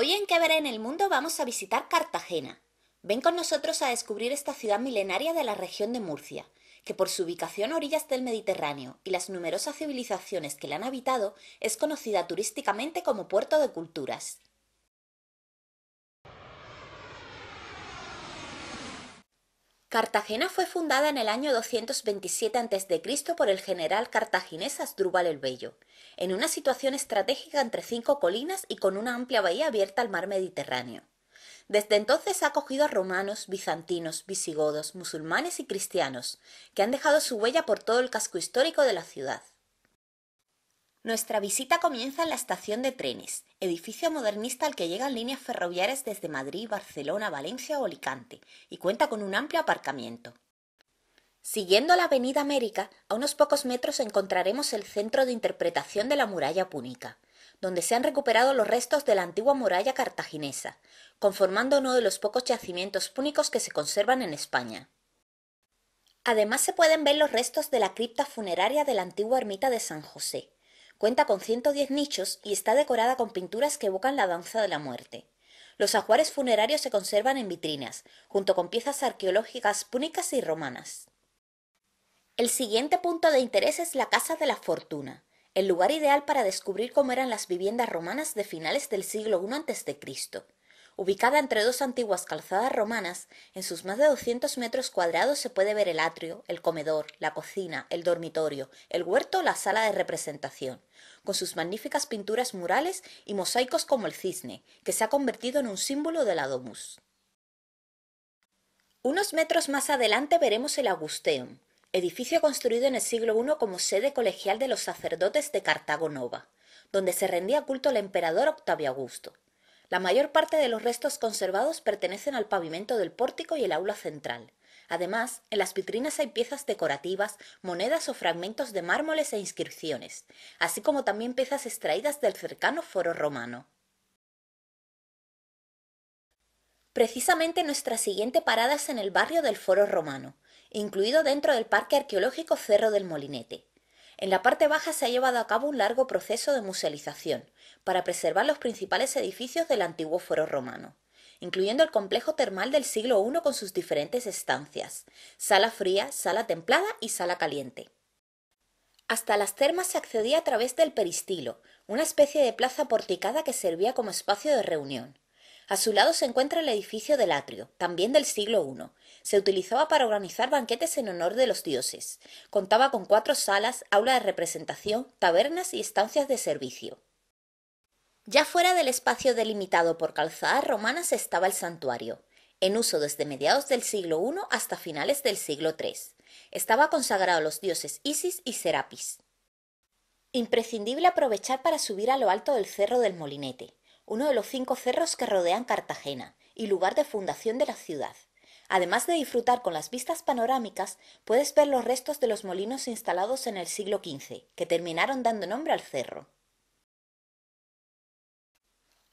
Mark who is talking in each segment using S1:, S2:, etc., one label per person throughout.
S1: Hoy en Qué ver en el Mundo vamos a visitar Cartagena. Ven con nosotros a descubrir esta ciudad milenaria de la región de Murcia, que por su ubicación a orillas del Mediterráneo y las numerosas civilizaciones que la han habitado, es conocida turísticamente como Puerto de Culturas. Cartagena fue fundada en el año 227 a.C. por el general cartaginés Asdrúbal el Bello, en una situación estratégica entre cinco colinas y con una amplia bahía abierta al mar Mediterráneo. Desde entonces ha acogido a romanos, bizantinos, visigodos, musulmanes y cristianos, que han dejado su huella por todo el casco histórico de la ciudad. Nuestra visita comienza en la estación de trenes, edificio modernista al que llegan líneas ferroviarias desde Madrid, Barcelona, Valencia o Alicante, y cuenta con un amplio aparcamiento. Siguiendo la Avenida América, a unos pocos metros encontraremos el Centro de Interpretación de la Muralla Púnica, donde se han recuperado los restos de la antigua muralla cartaginesa, conformando uno de los pocos yacimientos púnicos que se conservan en España. Además se pueden ver los restos de la cripta funeraria de la antigua ermita de San José, Cuenta con 110 nichos y está decorada con pinturas que evocan la danza de la muerte. Los ajuares funerarios se conservan en vitrinas, junto con piezas arqueológicas púnicas y romanas. El siguiente punto de interés es la Casa de la Fortuna, el lugar ideal para descubrir cómo eran las viviendas romanas de finales del siglo I a.C. Ubicada entre dos antiguas calzadas romanas, en sus más de 200 metros cuadrados se puede ver el atrio, el comedor, la cocina, el dormitorio, el huerto o la sala de representación, con sus magníficas pinturas murales y mosaicos como el cisne, que se ha convertido en un símbolo de la Domus. Unos metros más adelante veremos el Augusteum, edificio construido en el siglo I como sede colegial de los sacerdotes de Cartago Nova, donde se rendía culto al emperador Octavio Augusto. La mayor parte de los restos conservados pertenecen al pavimento del pórtico y el aula central. Además, en las vitrinas hay piezas decorativas, monedas o fragmentos de mármoles e inscripciones, así como también piezas extraídas del cercano foro romano. Precisamente nuestra siguiente parada es en el barrio del foro romano, incluido dentro del Parque Arqueológico Cerro del Molinete. En la parte baja se ha llevado a cabo un largo proceso de musealización, para preservar los principales edificios del antiguo foro romano, incluyendo el complejo termal del siglo I con sus diferentes estancias, sala fría, sala templada y sala caliente. Hasta las termas se accedía a través del peristilo, una especie de plaza porticada que servía como espacio de reunión. A su lado se encuentra el edificio del atrio, también del siglo I. Se utilizaba para organizar banquetes en honor de los dioses. Contaba con cuatro salas, aula de representación, tabernas y estancias de servicio. Ya fuera del espacio delimitado por calzadas romanas estaba el santuario, en uso desde mediados del siglo I hasta finales del siglo III. Estaba consagrado a los dioses Isis y Serapis. Imprescindible aprovechar para subir a lo alto del Cerro del Molinete, uno de los cinco cerros que rodean Cartagena y lugar de fundación de la ciudad. Además de disfrutar con las vistas panorámicas, puedes ver los restos de los molinos instalados en el siglo XV, que terminaron dando nombre al cerro.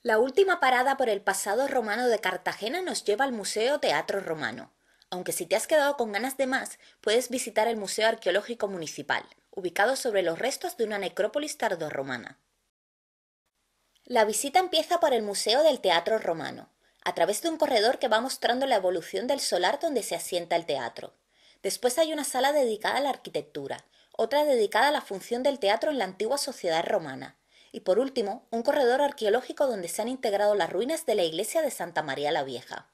S1: La última parada por el pasado romano de Cartagena nos lleva al Museo Teatro Romano. Aunque si te has quedado con ganas de más, puedes visitar el Museo Arqueológico Municipal, ubicado sobre los restos de una necrópolis tardorromana. La visita empieza por el Museo del Teatro Romano, a través de un corredor que va mostrando la evolución del solar donde se asienta el teatro. Después hay una sala dedicada a la arquitectura, otra dedicada a la función del teatro en la antigua sociedad romana, y por último, un corredor arqueológico donde se han integrado las ruinas de la iglesia de Santa María la Vieja.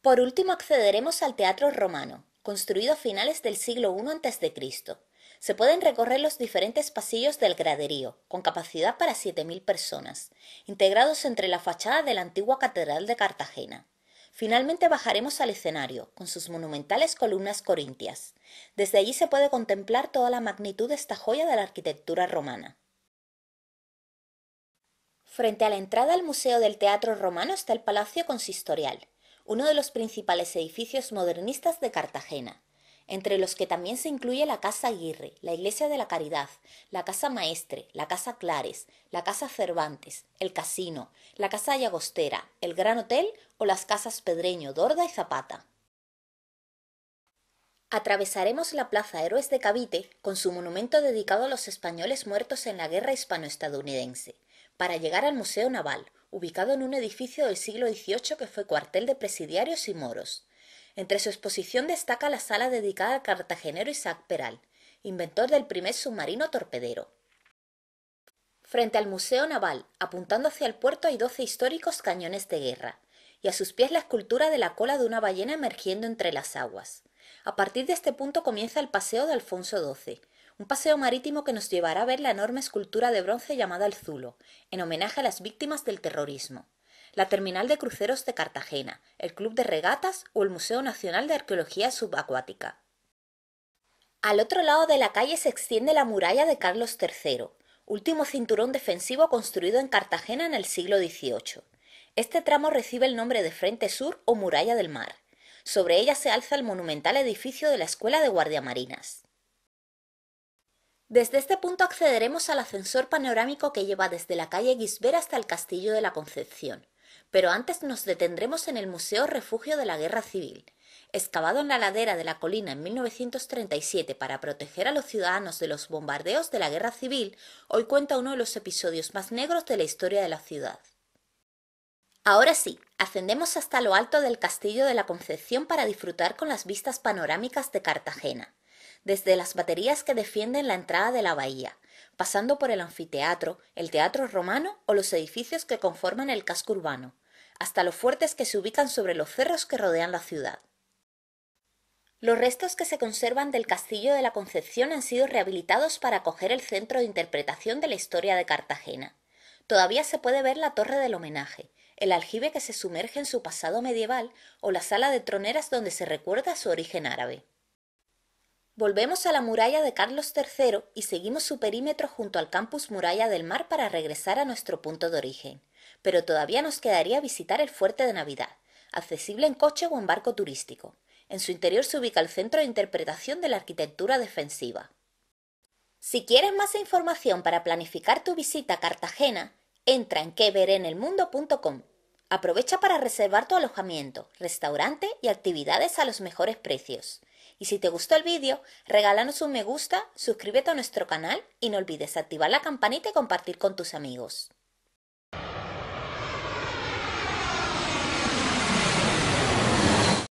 S1: Por último, accederemos al Teatro Romano, construido a finales del siglo I a.C. Se pueden recorrer los diferentes pasillos del graderío, con capacidad para 7.000 personas, integrados entre la fachada de la antigua Catedral de Cartagena. Finalmente bajaremos al escenario, con sus monumentales columnas corintias. Desde allí se puede contemplar toda la magnitud de esta joya de la arquitectura romana. Frente a la entrada al Museo del Teatro Romano está el Palacio Consistorial, uno de los principales edificios modernistas de Cartagena, entre los que también se incluye la Casa Aguirre, la Iglesia de la Caridad, la Casa Maestre, la Casa Clares, la Casa Cervantes, el Casino, la Casa Llagostera, el Gran Hotel o las Casas Pedreño, Dorda y Zapata. Atravesaremos la Plaza Héroes de Cavite con su monumento dedicado a los españoles muertos en la guerra Hispano-Estadounidense para llegar al Museo Naval, ubicado en un edificio del siglo XVIII que fue cuartel de presidiarios y moros. Entre su exposición destaca la sala dedicada al cartagenero Isaac Peral, inventor del primer submarino torpedero. Frente al Museo Naval, apuntando hacia el puerto, hay doce históricos cañones de guerra, y a sus pies la escultura de la cola de una ballena emergiendo entre las aguas. A partir de este punto comienza el paseo de Alfonso XII, un paseo marítimo que nos llevará a ver la enorme escultura de bronce llamada el Zulo, en homenaje a las víctimas del terrorismo, la terminal de cruceros de Cartagena, el Club de Regatas o el Museo Nacional de Arqueología Subacuática. Al otro lado de la calle se extiende la muralla de Carlos III, último cinturón defensivo construido en Cartagena en el siglo XVIII. Este tramo recibe el nombre de Frente Sur o Muralla del Mar. Sobre ella se alza el monumental edificio de la Escuela de Guardiamarinas. Desde este punto accederemos al ascensor panorámico que lleva desde la calle Guisbera hasta el Castillo de la Concepción, pero antes nos detendremos en el Museo Refugio de la Guerra Civil, excavado en la ladera de la colina en 1937 para proteger a los ciudadanos de los bombardeos de la Guerra Civil, hoy cuenta uno de los episodios más negros de la historia de la ciudad. Ahora sí, ascendemos hasta lo alto del Castillo de la Concepción para disfrutar con las vistas panorámicas de Cartagena desde las baterías que defienden la entrada de la bahía, pasando por el anfiteatro, el teatro romano o los edificios que conforman el casco urbano, hasta los fuertes que se ubican sobre los cerros que rodean la ciudad. Los restos que se conservan del castillo de la Concepción han sido rehabilitados para acoger el centro de interpretación de la historia de Cartagena. Todavía se puede ver la torre del homenaje, el aljibe que se sumerge en su pasado medieval o la sala de troneras donde se recuerda su origen árabe. Volvemos a la muralla de Carlos III y seguimos su perímetro junto al campus Muralla del Mar para regresar a nuestro punto de origen. Pero todavía nos quedaría visitar el fuerte de Navidad, accesible en coche o en barco turístico. En su interior se ubica el Centro de Interpretación de la Arquitectura Defensiva. Si quieres más información para planificar tu visita a Cartagena, entra en queverenelmundo.com Aprovecha para reservar tu alojamiento, restaurante y actividades a los mejores precios. Y si te gustó el vídeo, regálanos un me gusta, suscríbete a nuestro canal y no olvides activar la campanita y compartir con tus amigos.